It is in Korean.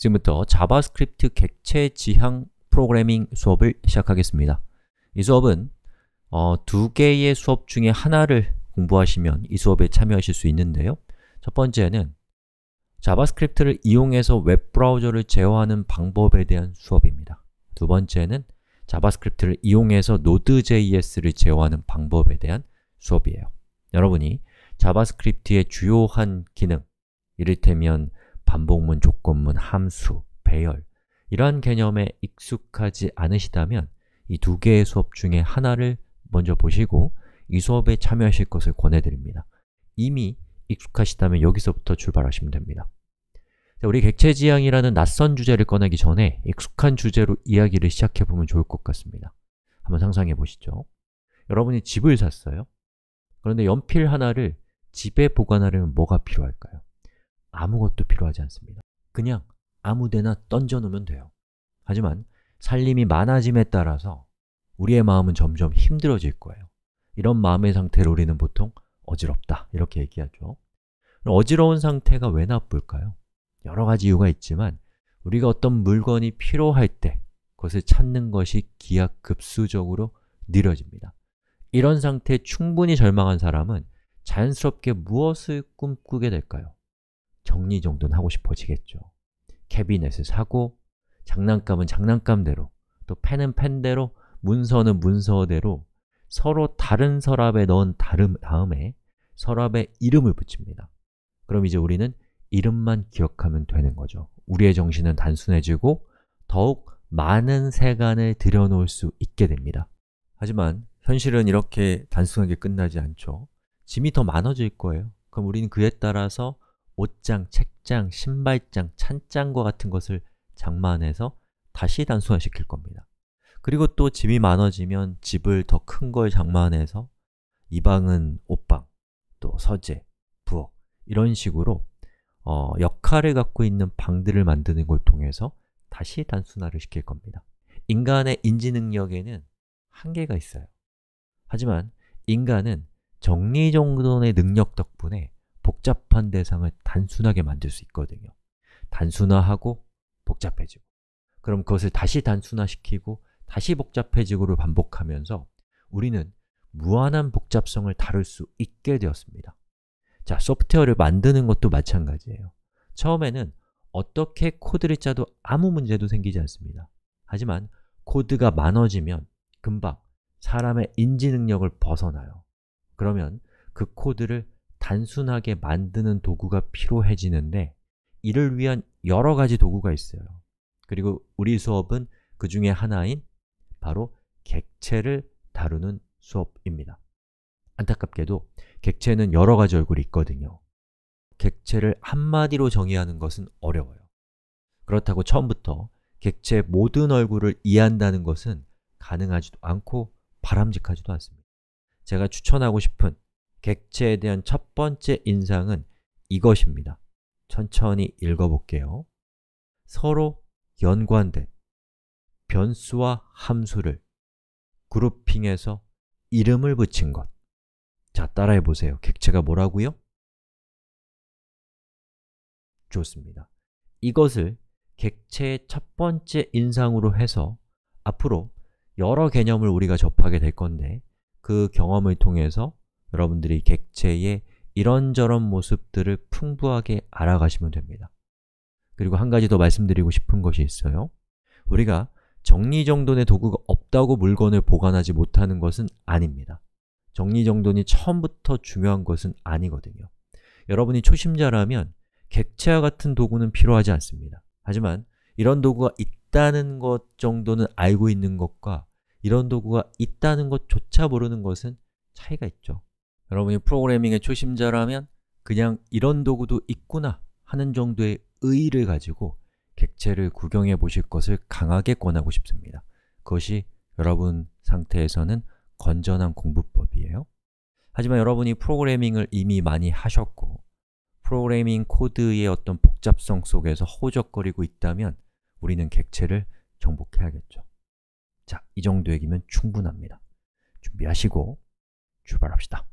지금부터 자바스크립트 객체 지향 프로그래밍 수업을 시작하겠습니다. 이 수업은 어, 두 개의 수업 중에 하나를 공부하시면 이 수업에 참여하실 수 있는데요. 첫 번째는 자바스크립트를 이용해서 웹브라우저를 제어하는 방법에 대한 수업입니다. 두 번째는 자바스크립트를 이용해서 Node.js를 제어하는 방법에 대한 수업이에요. 여러분이 자바스크립트의 주요한 기능, 이를테면 반복문, 조건문, 함수, 배열 이러한 개념에 익숙하지 않으시다면 이 두 개의 수업 중에 하나를 먼저 보시고 이 수업에 참여하실 것을 권해드립니다. 이미 익숙하시다면 여기서부터 출발하시면 됩니다. 자, 우리 객체지향이라는 낯선 주제를 꺼내기 전에 익숙한 주제로 이야기를 시작해보면 좋을 것 같습니다. 한번 상상해 보시죠. 여러분이 집을 샀어요. 그런데 연필 하나를 집에 보관하려면 뭐가 필요할까요? 아무것도 필요하지 않습니다. 그냥 아무데나 던져놓으면 돼요. 하지만 살림이 많아짐에 따라서 우리의 마음은 점점 힘들어질 거예요. 이런 마음의 상태로 우리는 보통 어지럽다 이렇게 얘기하죠. 어지러운 상태가 왜 나쁠까요? 여러 가지 이유가 있지만 우리가 어떤 물건이 필요할 때 그것을 찾는 것이 기하급수적으로 느려집니다. 이런 상태에 충분히 절망한 사람은 자연스럽게 무엇을 꿈꾸게 될까요? 정리 정도는 하고 싶어지겠죠. 캐비넷을 사고 장난감은 장난감대로 또 펜은 펜대로 문서는 문서대로 서로 다른 서랍에 넣은 다름 다음에 서랍에 이름을 붙입니다. 그럼 이제 우리는 이름만 기억하면 되는 거죠. 우리의 정신은 단순해지고 더욱 많은 세간을 들여놓을 수 있게 됩니다. 하지만 현실은 이렇게 단순하게 끝나지 않죠. 짐이 더 많아질 거예요. 그럼 우리는 그에 따라서 옷장, 책장, 신발장, 찬장과 같은 것을 장만해서 다시 단순화시킬 겁니다. 그리고 또 집이 많아지면 집을 더 큰 걸 장만해서 이 방은 옷방, 또 서재, 부엌 이런 식으로 어, 역할을 갖고 있는 방들을 만드는 걸 통해서 다시 단순화를 시킬 겁니다. 인간의 인지능력에는 한계가 있어요. 하지만 인간은 정리정돈의 능력 덕분에 복잡한 대상을 단순하게 만들 수 있거든요. 단순화하고 복잡해지고 그럼 그것을 다시 단순화시키고 다시 복잡해지고를 반복하면서 우리는 무한한 복잡성을 다룰 수 있게 되었습니다. 자, 소프트웨어를 만드는 것도 마찬가지예요. 처음에는 어떻게 코드를 짜도 아무 문제도 생기지 않습니다. 하지만 코드가 많아지면 금방 사람의 인지 능력을 벗어나요. 그러면 그 코드를 단순하게 만드는 도구가 필요해지는데 이를 위한 여러 가지 도구가 있어요. 그리고 우리 수업은 그 중에 하나인 바로 객체를 다루는 수업입니다. 안타깝게도 객체는 여러 가지 얼굴이 있거든요. 객체를 한마디로 정의하는 것은 어려워요. 그렇다고 처음부터 객체 모든 얼굴을 이해한다는 것은 가능하지도 않고 바람직하지도 않습니다. 제가 추천하고 싶은 객체에 대한 첫 번째 인상은 이것입니다. 천천히 읽어볼게요. 서로 연관된 변수와 함수를 그룹핑해서 이름을 붙인 것. 자, 따라해보세요. 객체가 뭐라고요? 좋습니다. 이것을 객체의 첫 번째 인상으로 해서 앞으로 여러 개념을 우리가 접하게 될 건데 그 경험을 통해서 여러분들이 객체의 이런저런 모습들을 풍부하게 알아가시면 됩니다. 그리고 한 가지 더 말씀드리고 싶은 것이 있어요. 우리가 정리정돈의 도구가 없다고 물건을 보관하지 못하는 것은 아닙니다. 정리정돈이 처음부터 중요한 것은 아니거든요. 여러분이 초심자라면 객체와 같은 도구는 필요하지 않습니다. 하지만 이런 도구가 있다는 것 정도는 알고 있는 것과 이런 도구가 있다는 것조차 모르는 것은 차이가 있죠. 여러분이 프로그래밍의 초심자라면 그냥 이런 도구도 있구나 하는 정도의 의의를 가지고 객체를 구경해 보실 것을 강하게 권하고 싶습니다. 그것이 여러분 상태에서는 건전한 공부법이에요. 하지만 여러분이 프로그래밍을 이미 많이 하셨고 프로그래밍 코드의 어떤 복잡성 속에서 허우적거리고 있다면 우리는 객체를 정복해야겠죠. 자, 이 정도 얘기면 충분합니다. 준비하시고 출발합시다.